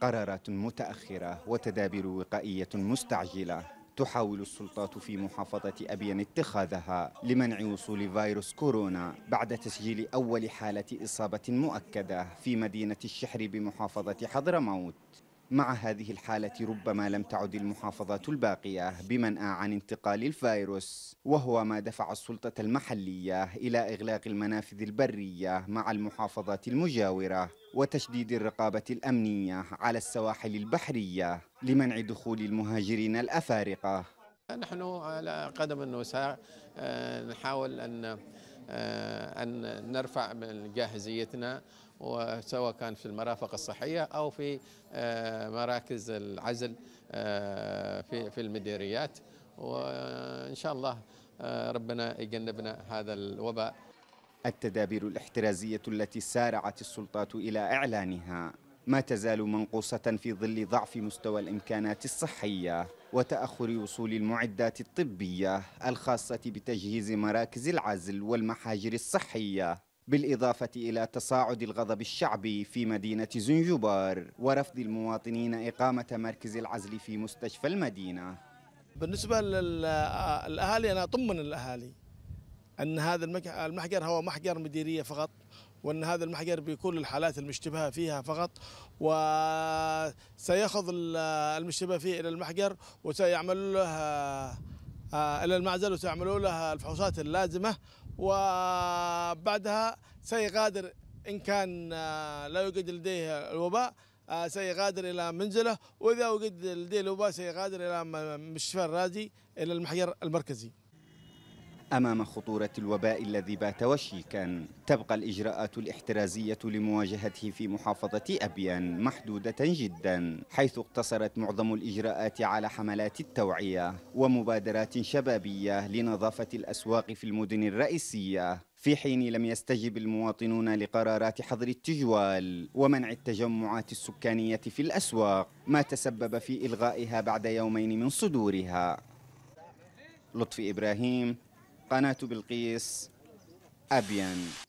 قرارات متأخرة وتدابير وقائية مستعجلة تحاول السلطات في محافظة أبين اتخاذها لمنع وصول فيروس كورونا بعد تسجيل أول حالة إصابة مؤكدة في مدينة الشحر بمحافظة حضرموت مع هذه الحالة ربما لم تعد المحافظات الباقية بمنأى عن انتقال الفيروس وهو ما دفع السلطة المحلية إلى إغلاق المنافذ البرية مع المحافظات المجاورة وتشديد الرقابة الأمنية على السواحل البحرية لمنع دخول المهاجرين الأفارقة نحن على قدم النساء آه، نحاول أن آه، أن نرفع من جاهزيتنا وسواء كان في المرافق الصحية أو في آه، مراكز العزل آه، في المديريات وإن شاء الله ربنا يجنبنا هذا الوباء التدابير الاحترازية التي سارعت السلطات إلى إعلانها ما تزال منقوصة في ظل ضعف مستوى الإمكانات الصحية وتأخر وصول المعدات الطبية الخاصة بتجهيز مراكز العزل والمحاجر الصحية بالإضافة إلى تصاعد الغضب الشعبي في مدينة زنجبار ورفض المواطنين إقامة مركز العزل في مستشفى المدينة بالنسبة للأهالي أنا أطمن الأهالي أن هذا المحجر هو محجر مديرية فقط وأن هذا المحجر بكل الحالات المشتبهة فيها فقط وسيأخذ المشتبه فيه إلى المحجر وسيعمل له آه، إلى المعزل وسيعملوا له الفحوصات اللازمة وبعدها سيغادر إن كان آه، لا يوجد لديه الوباء آه، سيغادر إلى منزله وإذا وجد لديه الوباء سيغادر إلى مشفى الرازي إلى المحجر المركزي أمام خطورة الوباء الذي بات وشيكا تبقى الإجراءات الاحترازية لمواجهته في محافظة أبيان محدودة جدا حيث اقتصرت معظم الإجراءات على حملات التوعية ومبادرات شبابية لنظافة الأسواق في المدن الرئيسية في حين لم يستجب المواطنون لقرارات حظر التجوال ومنع التجمعات السكانية في الأسواق ما تسبب في إلغائها بعد يومين من صدورها لطفي إبراهيم قناة بلقيس أبيان